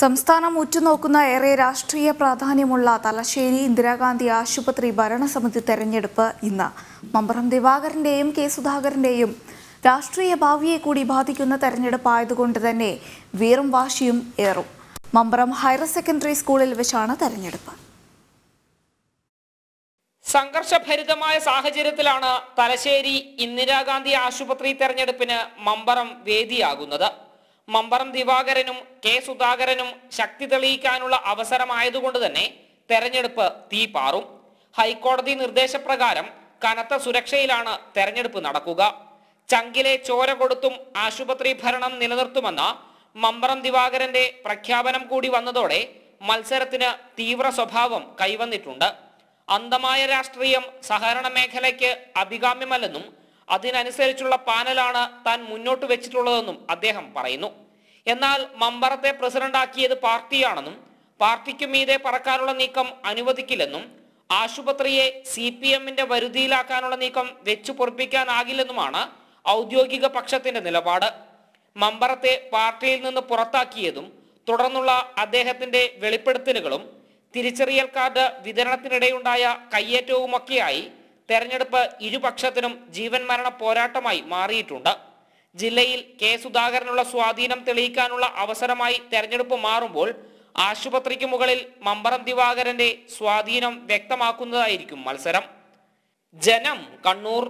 സംസ്ഥാനം ഉറ്റുനോക്കുന്ന ഏറെ രാഷ്ട്രീയ പ്രാധാന്യമുള്ള തലശ്ശേരി ഇന്ദിരാഗാന്ധി ആശുപത്രി ഭരണസമിതി തെരഞ്ഞെടുപ്പ് ഇന്ന് മമ്പറം ദിവാകരന്റെയും കെ സുധാകരന്റെയും രാഷ്ട്രീയ ഭാവിയെ കൂടി ബാധിക്കുന്ന തെരഞ്ഞെടുപ്പായതുകൊണ്ട് തന്നെ വീറും വാശിയും ഏറും മമ്പറം ഹയർ സെക്കൻഡറി സ്കൂളിൽ വെച്ചാണ് തെരഞ്ഞെടുപ്പ് സംഘർഷഭരിതമായ സാഹചര്യത്തിലാണ് തലശ്ശേരി ഇന്ദിരാഗാന്ധി ആശുപത്രി തെരഞ്ഞെടുപ്പിന് മമ്പറം വേദിയാകുന്നത് മമ്പറം ദിവാകരനും കെ സുധാകരനും ശക്തി തെളിയിക്കാനുള്ള അവസരമായതുകൊണ്ട് തന്നെ തെരഞ്ഞെടുപ്പ് തീപാറും ഹൈക്കോടതി നിർദ്ദേശപ്രകാരം കനത്ത സുരക്ഷയിലാണ് തെരഞ്ഞെടുപ്പ് നടക്കുക ചങ്കിലെ ചോര കൊടുത്തും ആശുപത്രി ഭരണം നിലനിർത്തുമെന്ന മമ്പറം ദിവാകരന്റെ പ്രഖ്യാപനം കൂടി വന്നതോടെ മത്സരത്തിന് തീവ്ര സ്വഭാവം കൈവന്നിട്ടുണ്ട് അന്തമായ രാഷ്ട്രീയം സഹകരണ മേഖലയ്ക്ക് അഭികാമ്യമല്ലെന്നും അതിനനുസരിച്ചുള്ള പാനലാണ് താൻ മുന്നോട്ട് വെച്ചിട്ടുള്ളതെന്നും അദ്ദേഹം പറയുന്നു എന്നാൽ മമ്പറത്തെ പ്രസിഡന്റാക്കിയത് പാർട്ടിയാണെന്നും പാർട്ടിക്കു മീതെ പറക്കാനുള്ള നീക്കം അനുവദിക്കില്ലെന്നും ആശുപത്രിയെ സി പി എമ്മിന്റെ വരുതിയിലാക്കാനുള്ള നീക്കം വെച്ചു പൊറപ്പിക്കാനാകില്ലെന്നുമാണ് ഔദ്യോഗിക പക്ഷത്തിന്റെ നിലപാട് മമ്പറത്തെ പാർട്ടിയിൽ നിന്ന് പുറത്താക്കിയതും തുടർന്നുള്ള അദ്ദേഹത്തിന്റെ വെളിപ്പെടുത്തലുകളും തിരിച്ചറിയൽ കാർഡ് വിതരണത്തിനിടെയുണ്ടായ കയ്യേറ്റവുമൊക്കെയായി തെരഞ്ഞെടുപ്പ് ഇരുപക്ഷത്തിനും ജീവൻ മരണ പോരാട്ടമായി മാറിയിട്ടുണ്ട് ജില്ലയിൽ കെ സുധാകരനുള്ള സ്വാധീനം തെളിയിക്കാനുള്ള അവസരമായി തെരഞ്ഞെടുപ്പ് മാറുമ്പോൾ ആശുപത്രിക്ക് മുകളിൽ മമ്പറം ദിവാകരന്റെ സ്വാധീനം വ്യക്തമാക്കുന്നതായിരിക്കും മത്സരം ജനം കണ്ണൂർ